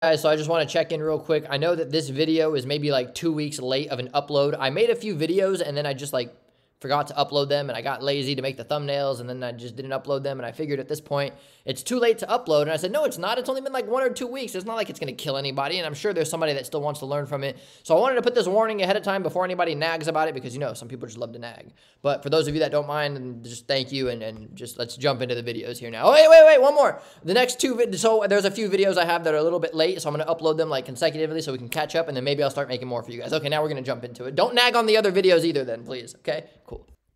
Guys, so I just want to check in real quick. I know that this video is maybe like two weeks late of an upload. I made a few videos and then I just like forgot to upload them and I got lazy to make the thumbnails and then I just didn't upload them and I figured at this point it's too late to upload and I said no it's not it's only been like one or two weeks it's not like it's going to kill anybody and I'm sure there's somebody that still wants to learn from it so I wanted to put this warning ahead of time before anybody nags about it because you know some people just love to nag but for those of you that don't mind just thank you and, and just let's jump into the videos here now oh wait wait wait one more the next two videos so there's a few videos I have that are a little bit late so I'm going to upload them like consecutively so we can catch up and then maybe I'll start making more for you guys okay now we're going to jump into it don't nag on the other videos either then please okay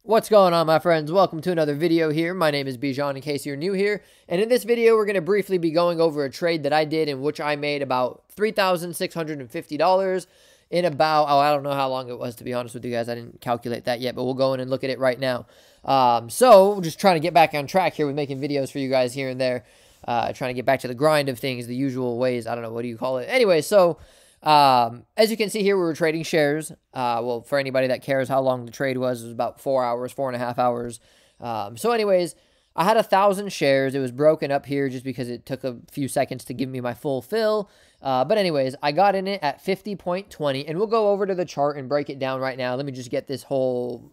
What's going on my friends? Welcome to another video here. My name is Bijan in case you're new here. And in this video, we're going to briefly be going over a trade that I did in which I made about $3,650 in about, oh, I don't know how long it was to be honest with you guys. I didn't calculate that yet, but we'll go in and look at it right now. Um, so just trying to get back on track here with making videos for you guys here and there. Uh, trying to get back to the grind of things, the usual ways. I don't know. What do you call it? Anyway, so um, as you can see here, we were trading shares. Uh, well, for anybody that cares how long the trade was, it was about four hours, four and a half hours. Um, so anyways, I had a thousand shares. It was broken up here just because it took a few seconds to give me my full fill. Uh, but anyways, I got in it at 50.20 and we'll go over to the chart and break it down right now. Let me just get this whole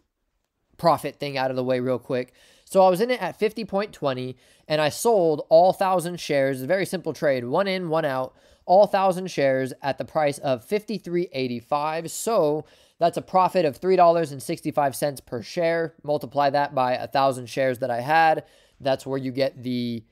profit thing out of the way real quick. So I was in it at 50.20 and I sold all 1,000 shares. very simple trade, one in, one out, all 1,000 shares at the price of 53.85. So that's a profit of $3.65 per share. Multiply that by 1,000 shares that I had. That's where you get the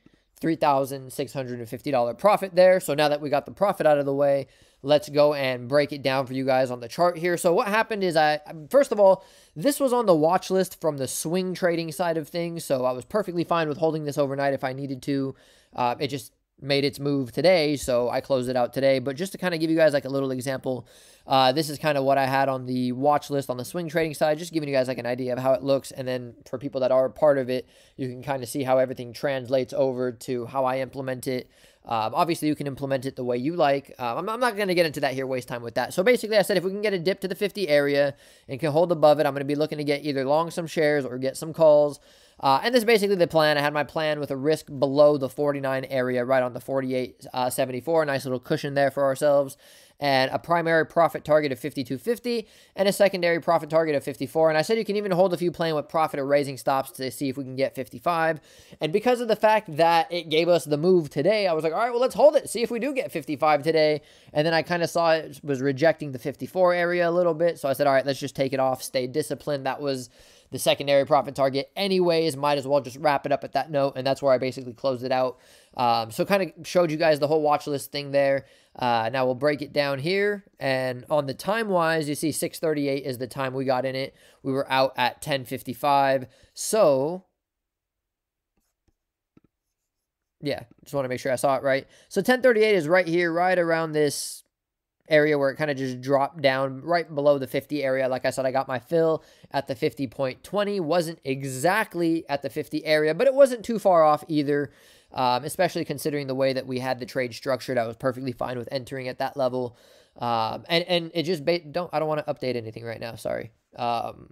$3,650 profit there. So now that we got the profit out of the way, let's go and break it down for you guys on the chart here. So what happened is I, first of all, this was on the watch list from the swing trading side of things. So I was perfectly fine with holding this overnight if I needed to. Uh, it just made its move today, so I closed it out today. But just to kind of give you guys like a little example, uh, this is kind of what I had on the watch list on the swing trading side, just giving you guys like an idea of how it looks. And then for people that are part of it, you can kind of see how everything translates over to how I implement it um, obviously, you can implement it the way you like. Um, I'm, I'm, not going to get into that here, waste time with that. So basically, I said if we can get a dip to the 50 area and can hold above it, I'm going to be looking to get either long some shares or get some calls. Uh, and this is basically the plan. I had my plan with a risk below the 49 area, right on the 48.74. Uh, nice little cushion there for ourselves and a primary profit target of 52.50 and a secondary profit target of 54. And I said you can even hold a few playing with profit or raising stops to see if we can get 55. And because of the fact that it gave us the move today, I was like, all right, well, let's hold it, see if we do get 55 today. And then I kind of saw it was rejecting the 54 area a little bit. So I said, all right, let's just take it off, stay disciplined. That was the secondary profit target anyways. Might as well just wrap it up at that note. And that's where I basically closed it out. Um, so kind of showed you guys the whole watch list thing there. Uh, now we'll break it down here. And on the time wise, you see 638 is the time we got in it. We were out at 1055. So yeah, just want to make sure I saw it right. So 1038 is right here, right around this area where it kind of just dropped down right below the 50 area. Like I said, I got my fill at the 50.20. Wasn't exactly at the 50 area, but it wasn't too far off either. Um, especially considering the way that we had the trade structured, I was perfectly fine with entering at that level. Um, and and it just ba- don't I don't want to update anything right now. Sorry. Um,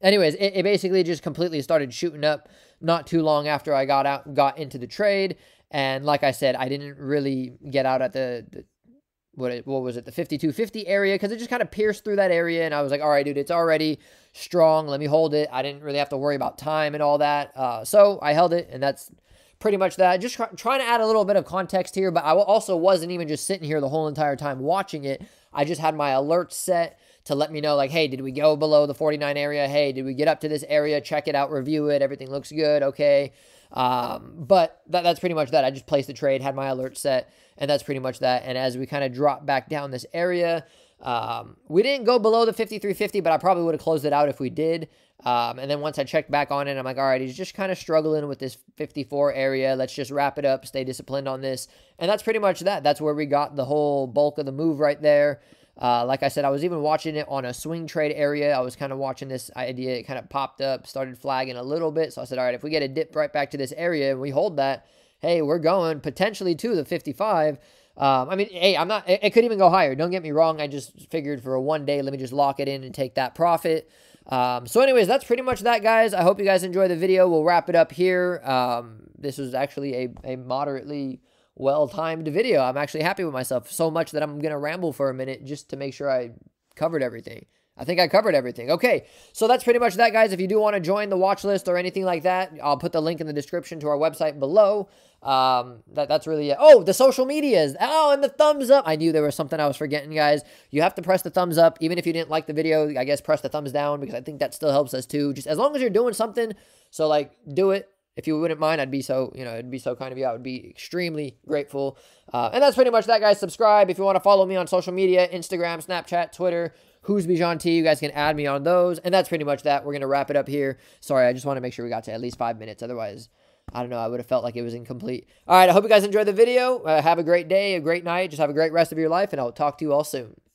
anyways, it, it basically just completely started shooting up not too long after I got out, got into the trade, and like I said, I didn't really get out at the, the what it, what was it the 5250 area because it just kind of pierced through that area and i was like all right dude it's already strong let me hold it i didn't really have to worry about time and all that uh, so i held it and that's pretty much that just trying to add a little bit of context here but i also wasn't even just sitting here the whole entire time watching it i just had my alerts set to let me know like hey did we go below the 49 area hey did we get up to this area check it out review it everything looks good okay um, but that, that's pretty much that. I just placed the trade, had my alert set, and that's pretty much that. And as we kind of drop back down this area, um, we didn't go below the 53.50, but I probably would have closed it out if we did. Um, and then once I checked back on it, I'm like, all right, he's just kind of struggling with this 54 area. Let's just wrap it up, stay disciplined on this. And that's pretty much that. That's where we got the whole bulk of the move right there. Uh, like I said, I was even watching it on a swing trade area. I was kind of watching this idea. It kind of popped up, started flagging a little bit. So I said, all right, if we get a dip right back to this area and we hold that, hey, we're going potentially to the 55. Um, I mean, hey, I'm not, it, it, could even go higher. Don't get me wrong. I just figured for a one day, let me just lock it in and take that profit. Um, so, anyways, that's pretty much that, guys. I hope you guys enjoy the video. We'll wrap it up here. Um, this was actually a, a moderately well-timed video. I'm actually happy with myself so much that I'm going to ramble for a minute just to make sure I covered everything. I think I covered everything. Okay, so that's pretty much that, guys. If you do want to join the watch list or anything like that, I'll put the link in the description to our website below. Um, that, that's really it. Oh, the social medias. Oh, and the thumbs up. I knew there was something I was forgetting, guys. You have to press the thumbs up. Even if you didn't like the video, I guess press the thumbs down because I think that still helps us too. Just as long as you're doing something. So, like, do it if you wouldn't mind, I'd be so, you know, it'd be so kind of you. I would be extremely grateful. Uh, and that's pretty much that, guys. Subscribe if you want to follow me on social media Instagram, Snapchat, Twitter. Who's Bijan T? You guys can add me on those. And that's pretty much that. We're going to wrap it up here. Sorry, I just want to make sure we got to at least five minutes. Otherwise, I don't know. I would have felt like it was incomplete. All right. I hope you guys enjoyed the video. Uh, have a great day, a great night. Just have a great rest of your life. And I'll talk to you all soon.